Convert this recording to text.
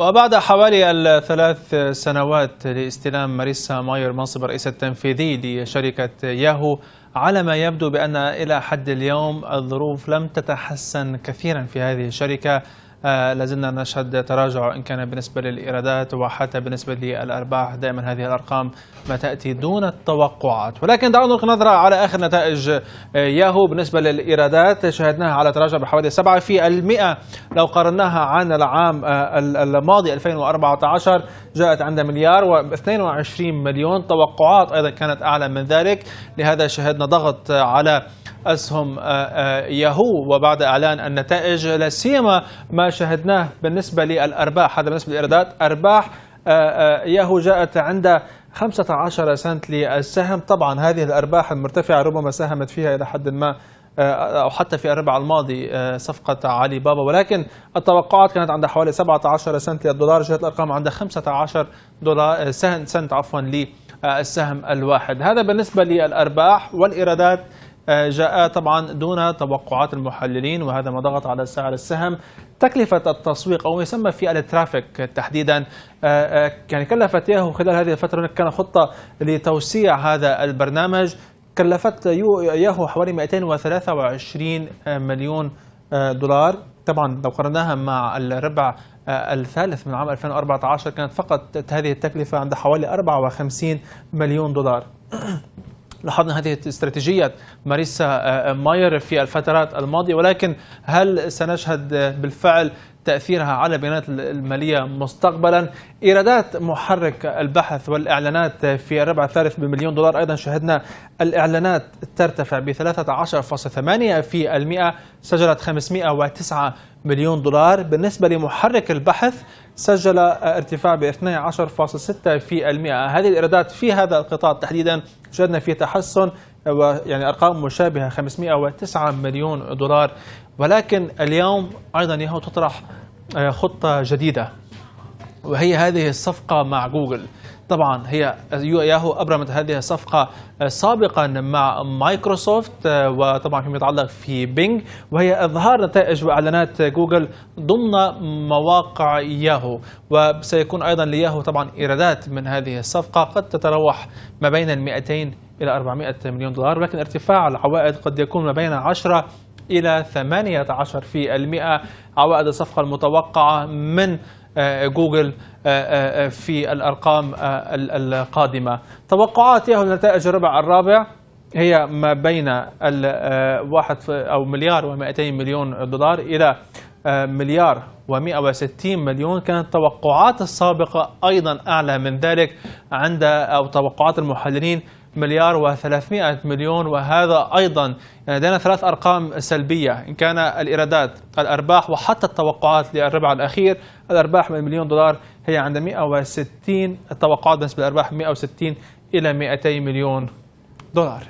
وبعد حوالي الثلاث سنوات لاستلام ماريسا ماير منصب الرئيس التنفيذي لشركة ياهو على ما يبدو بأن إلى حد اليوم الظروف لم تتحسن كثيرا في هذه الشركة آه، لازلنا نشهد تراجع إن كان بالنسبة للإيرادات وحتى بالنسبة للأرباح دائما هذه الأرقام ما تأتي دون التوقعات ولكن دعونا نلقي نظرة على آخر نتائج آه، ياهو بالنسبة للإيرادات شهدناها على تراجع بحوالي 7% لو قارناها عن العام آه، الماضي 2014 جاءت عند مليار و22 مليون توقعات أيضا كانت أعلى من ذلك لهذا شهدنا ضغط على أسهم آه، آه، ياهو وبعد إعلان النتائج لا سيما ما شهدناه بالنسبة للأرباح هذا بالنسبة للإيرادات أرباح آه، ياهو جاءت عند 15 سنت للسهم طبعا هذه الأرباح المرتفعة ربما ساهمت فيها إلى حد ما أو حتى في الربع الماضي صفقة علي بابا ولكن التوقعات كانت عند حوالي 17 سنت للدولار جاءت الأرقام عند 15 دولار سنت عفوا للسهم الواحد هذا بالنسبة للأرباح والإيرادات آه، جاء طبعا دون توقعات المحللين وهذا ما ضغط على سعر السهم تكلفة التسويق أو يسمى في الترافيك تحديدا آه، آه، يعني كلفت ياهو خلال هذه الفترة كان خطة لتوسيع هذا البرنامج كلفت ياهو حوالي 223 مليون دولار طبعا لو قرناها مع الربع الثالث من عام 2014 كانت فقط هذه التكلفة عند حوالي 54 مليون دولار لاحظنا هذه استراتيجية ماريسا آه، آه، ماير في الفترات الماضية ولكن هل سنشهد بالفعل تأثيرها على البيانات المالية مستقبلا إيرادات محرك البحث والإعلانات في الربع الثالث بمليون دولار أيضا شهدنا الإعلانات ترتفع ب 13.8 في المئة سجلت 509 مليون دولار بالنسبة لمحرك البحث سجل ارتفاع ب 12.6 في المئة هذه الإيرادات في هذا القطاع تحديدا شهدنا فيه تحسن يعني ارقام مشابهه 509 مليون دولار ولكن اليوم ايضا يهو تطرح آه، خطه جديده وهي هذه الصفقة مع جوجل طبعا هي ياهو ابرمت هذه الصفقه سابقا مع مايكروسوفت آه، وطبعا فيما يتعلق في بينج وهي اظهار نتائج واعلانات جوجل ضمن مواقع ياهو وسيكون ايضا لياهو طبعا ايرادات من هذه الصفقه قد تتراوح ما بين ال 200 الى 400 مليون دولار ولكن ارتفاع العوائد قد يكون ما بين 10 الى 18% عوائد الصفقه المتوقعه من آه، آه، جوجل آه، في الأرقام القادمة توقعات ياهو نتائج الربع الرابع هي ما بين الواحد أو مليار و200 مليون دولار إلى مليار و160 مليون كانت التوقعات السابقة أيضا أعلى من ذلك عند أو توقعات المحللين مليار و300 مليون وهذا أيضا يعني لدينا ثلاث أرقام سلبية إن كان الإيرادات الأرباح وحتى التوقعات للربع الأخير الأرباح من مليون دولار هي عند 160 التوقعات بالنسبة للأرباح 160 إلى 200 مليون دولار